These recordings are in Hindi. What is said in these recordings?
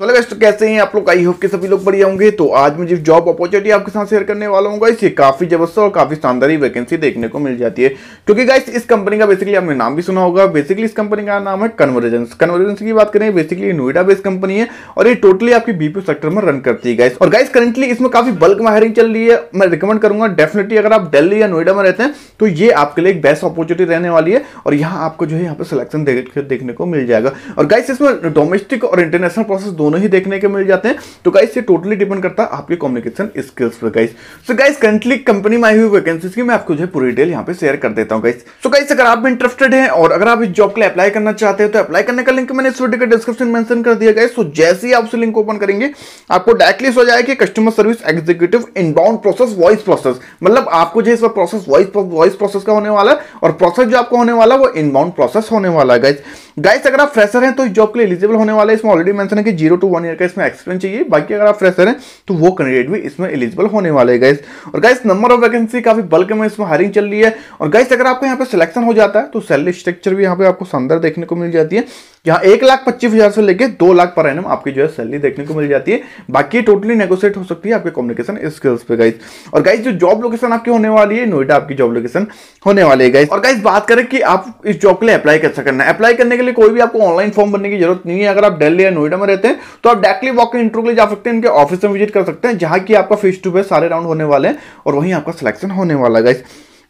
सो so, तो कैसे हैं आप लोग आई होप के सभी लोग बढ़िया होंगे तो आज मैं जिस जॉब अपॉर्चुनिटी आपके साथ शेयर करने वाला हूँ गाइस ये काफी जबरदस्त और काफी शानदार वैकेंसी देखने को मिल जाती है क्योंकि गाइस इस कंपनी का बेसिकली आपने नाम भी सुना होगा बेसिकली इस कंपनी का नाम है कन्वर्जेंस कन्वर्जेंस की बात करें बेसिकली नोएडा बेस्ड कंपनी है और ये टोटली आपकी बीपीओ सेक्टर में रन करती है गाइस और गाइस करेंटली इसमें काफी बल्क में हायरिंग चल रही है मैं रिकमेंड करूंगा डेफिनेटली अगर आप दिल्ली या नोएडा में रहते हैं तो ये आपके लिए एक बेस्ट अपॉर्चुनिटी रहने वाली है और यहाँ आपको जो है यहाँ पर सिलेक्शन देखने को मिल जाएगा और गाइस इसमें डोमेस्टिक और इंटरनेशनल प्रोसेस दोनों ही देखने के मिल जाते हैं तो गाइस ये टोटली डिपेंड करता है आपके कम्युनिकेशन स्किल्स पर guys so guys currently company में आई हुई वैकेंसीज की मैं आपको जो है पूरी डिटेल यहाँ पे शेयर कर देता हूँ गाइस सो गाइस अगर आप इंटरेस्टेड हैं और अगर आप इस जॉब के लिए अप्लाई करना चाहते हो तो अप्लाई करने का लिंक मैंने इस वीडियो के डिस्क्रिप्शन मेंशन कर दिया गाइस सो जैसे ही आप उस लिंक ओपन करेंगे आपको डायरेक्टली सो जाए कि customer service executive inbound process voice process मतलब आपको जो इस पर प्रोसेस वॉइस वॉइस प्रोसेस का होने वाला है और प्रोसेस जो आपको होने वाला वो इनबाउंड प्रोसेस होने वाला है गाइस गाइस अगर आप फ्रेशर हैं तो इस जॉब के लिए एलिजिबल होने वाला है इसमें ऑलरेडी मेंशन है कि जीरो टू वन ईयर का इसमें एक्सपीरियंस चाहिए बाकी अगर आप फ्रेशर हैं तो वो कैंडिडेट भी इसमें एलिजिबल होने वाले हैं गाइस और गाइस नंबर ऑफ वैकेंसी काफी बल्क में इसमें हायरिंग चल रही है और गाइस अगर आपको यहाँ पे सिलेक्शन हो जाता है तो सैलरी स्ट्रक्चर भी यहाँ पे आपको शानदार देखने को मिल जाती है यहाँ एक लाख पच्चीस हजार से लेकर दो लाख पर एनम आपकी जो है सैलरी देखने को मिल जाती है बाकी टोटली नेगोशिएट हो सकती है आपके कम्युनिकेशन स्किल्स पे गाइस और गाइस जो जॉब लोकेशन आपकी होने वाली है नोएडा आपकी जॉब लोकेशन होने वाली है गाइस और गाइस बात करें कि आप इस जॉब के लिए अप्लाई कैसे करना है अप्लाई करने के लिए कोई भी आपको ऑनलाइन फॉर्म भरने की जरूरत नहीं है अगर आप दिल्ली या नोएडा में रहते हैं तो आप डायरेक्टली वॉक इंटरव्यू के लिए जा सकते हैं इनके ऑफिस में विजिट कर सकते हैं जहां की आपका फेस टू फेस सारे राउंड होने वाले हैं और वहीं आपका सिलेक्शन होने वाला है गाइस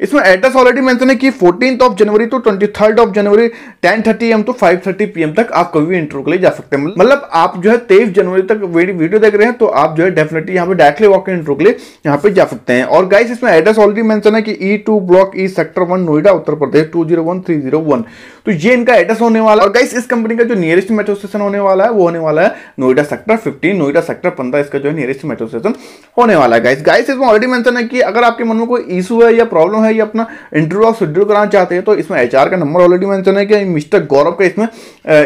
इसमें एड्रेस ऑलरेडी मैंने की फोर्टीन ऑफ जनवरी तो twenty third of January ten thirty AM to five thirty PM तक आप कभी भी इंटरव्यू के लिए जा सकते हैं मतलब आप जो है तेईस जनवरी तक वीडियो देख रहे हैं तो आप जो है डेफिनेटली यहाँ पे डायरेक्टली वॉक इंटरव्यू के लिए यहाँ पे जा सकते हैं और गाइस इसमें एड्रेस ऑलरेडी मैंशन है कि E two block E sector one Noida Uttar Pradesh two zero one three zero one तो ये इनका एड्रेस होने वाला और गाइस इस कंपनी का जो नियरेस्ट मेट्रो स्टेशन होने वाला है वो होने वाला है Noida sector fifteen Noida sector पंद्रह इसका जो है नियरेस्ट मेट्रो स्टेशन होने वाला है गाइस गाइस इसमें ऑलरेडी मैंशन है कि अगर आपके मन में कोई इशू है या प्रॉब्लम है है ये अपना इंटरव्यू आप शेड्यूल कराना चाहते हैं तो इसमें एच का नंबर ऑलरेडी मैंशन है कि मिस्टर गौरव का इसमें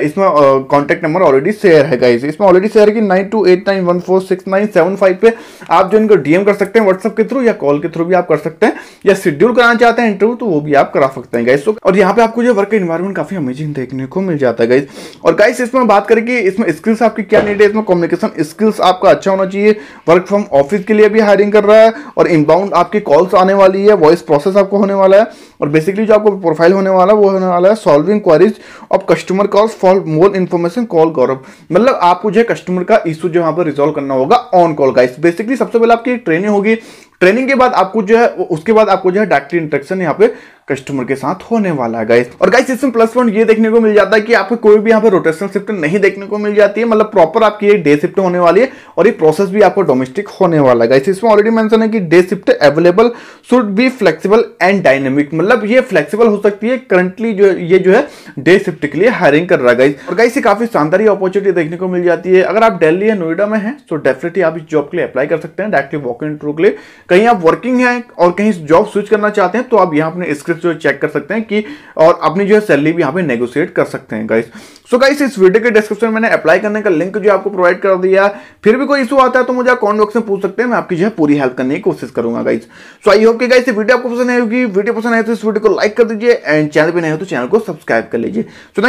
इसमें कॉन्टैक्ट नंबर ऑलरेडी शेयर है गाइज इसमें ऑलरेडी शेयर की नाइन नाइन पे आप जो इनको डीएम कर सकते हैं व्हाट्सअप के थ्रू या कॉल के थ्रू भी आप कर सकते हैं या शेड्यूल कराना चाहते हैं इंटरव्यू तो वो भी आप करा सकते हैं गाइज तो और यहाँ पे आपको जो वर्क इन्वायरमेंट काफी अमेजिंग देखने को मिल जाता है गाइज और गाइस इसमें बात करें कि इसमें स्किल्स आपकी क्या नीड है इसमें कम्युनिकेशन स्किल्स आपका अच्छा होना चाहिए वर्क फ्रॉम ऑफिस के लिए भी हायरिंग कर रहा है और इनबाउंड आपकी कॉल्स आने वाली है वॉइस प्रोसेस प्रोसेस आपको होने वाला है और बेसिकली जो आपको प्रोफाइल होने वाला है वो होने वाला है solving queries of customer calls for more information call Gaurav मतलब आपको जो है कस्टमर का इशू जो यहाँ पर रिजोल्व करना होगा ऑन कॉल का बेसिकली सबसे पहले आपकी ट्रेनिंग होगी ट्रेनिंग के बाद आपको जो है उसके बाद आपको जो है डायरेक्टली इंट्रेक्शन यहाँ पे कस्टमर के साथ होने वाला है गाइस और गाइस इसमें प्लस पॉइंट ये देखने को मिल जाता है कि आपको कोई भी यहाँ पे रोटेशनल शिफ्ट नहीं देखने को मिल जाती है मतलब प्रॉपर आपकी ये डे शिफ्ट होने वाली है और ये प्रोसेस भी आपको डोमेस्टिक होने वाला है गाइस इसमें ऑलरेडी मैंसन है कि day shift available should be flexible and dynamic मतलब ये फ्लेक्सीबल हो सकती है करंटली जो ये जो है डे शिफ्ट के लिए हायरिंग कर रहा है गाइस और गाइस ये काफी शानदार अपॉर्चुनिटी देखने को मिल जाती है अगर आप डेली या नोएडा में है तो डेफिनेटली आप इस जॉब के लिए अप्लाई कर सकते हैं डायरेक्टली वॉक इन ट्रू के लिए कहीं आप वर्किंग है और कहीं जॉब स्विच करना चाहते हैं तो आप यहाँ अपने स्क्रिप्ट प्रोजेक्ट्स जो चेक कर सकते हैं कि और अपनी जो है सैलरी भी यहाँ पे नेगोशिएट कर सकते हैं गाइस सो गाइस इस वीडियो के डिस्क्रिप्शन में मैंने अप्लाई करने का लिंक जो आपको प्रोवाइड कर दिया फिर भी कोई इशू आता है तो मुझे कॉमेंट बॉक्स में पूछ सकते हैं मैं आपकी जो है पूरी हेल्प करने की कोशिश करूंगा गाइस सो आई होप की गाइस वीडियो आपको पसंद आएगी वीडियो पसंद आए तो इस वीडियो को लाइक कर दीजिए एंड चैनल पर नहीं हो तो चैनल को सब्सक्राइब कर लीजिए सो